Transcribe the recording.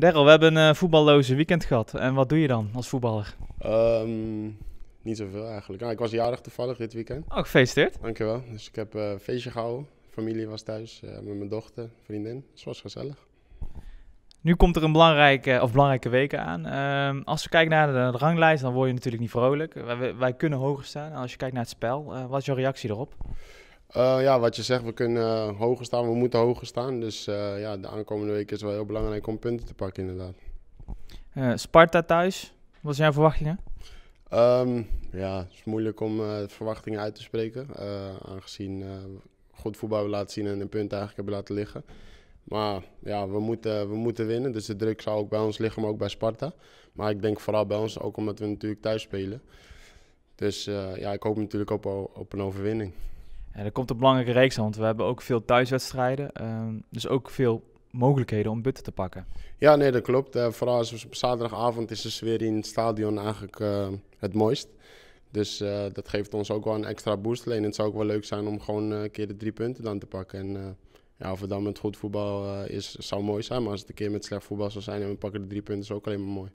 Daryl, we hebben een voetballoze weekend gehad. En wat doe je dan als voetballer? Um, niet zoveel eigenlijk. Ah, ik was jarig toevallig dit weekend. Oh, gefeliciteerd. Dankjewel. Dus ik heb een eh, feestje gehouden. Familie was thuis eh, met mijn dochter, vriendin. Dus het was gezellig. Nu komt er een belangrijke, of belangrijke weken aan. Ehm, als we kijken naar de, ranglijst, dan word je natuurlijk niet vrolijk. Wij, kunnen hoger staan. als je kijkt naar het spel, eh, wat is jouw reactie erop? Eh, ja, wat je zegt, we kunnen eh, hoger staan, we moeten hoger staan. Dus eh, ja, de aankomende week is wel heel belangrijk om punten te pakken, inderdaad. Sparta thuis, wat zijn jouw verwachtingen? Ehm, ja, het is moeilijk om verwachtingen uit te spreken. aangezien goed voetbal hebben laten zien en een punt eigenlijk hebben laten liggen. Maar ja, we moeten, we moeten winnen. Dus de druk zal ook bij ons liggen, maar ook bij Sparta. Maar ik denk vooral bij ons, ook omdat we natuurlijk thuis spelen. Dus ja, ik hoop natuurlijk op, op een overwinning. En er komt een belangrijke reeks aan, want we hebben ook veel thuiswedstrijden. Ehm, dus ook veel mogelijkheden om butten te pakken. Ja, nee, dat klopt. Eh, vooral als op zaterdagavond is de sfeer in het stadion eigenlijk eh, het mooist. Dus eh, dat geeft ons ook wel een extra boost. Alleen het zou ook wel leuk zijn om gewoon een keer de drie punten dan te pakken. En ja, of het dan met goed voetbal is, zou mooi zijn. Maar als het een keer met slecht voetbal zou zijn en we pakken de drie punten, is ook alleen maar mooi.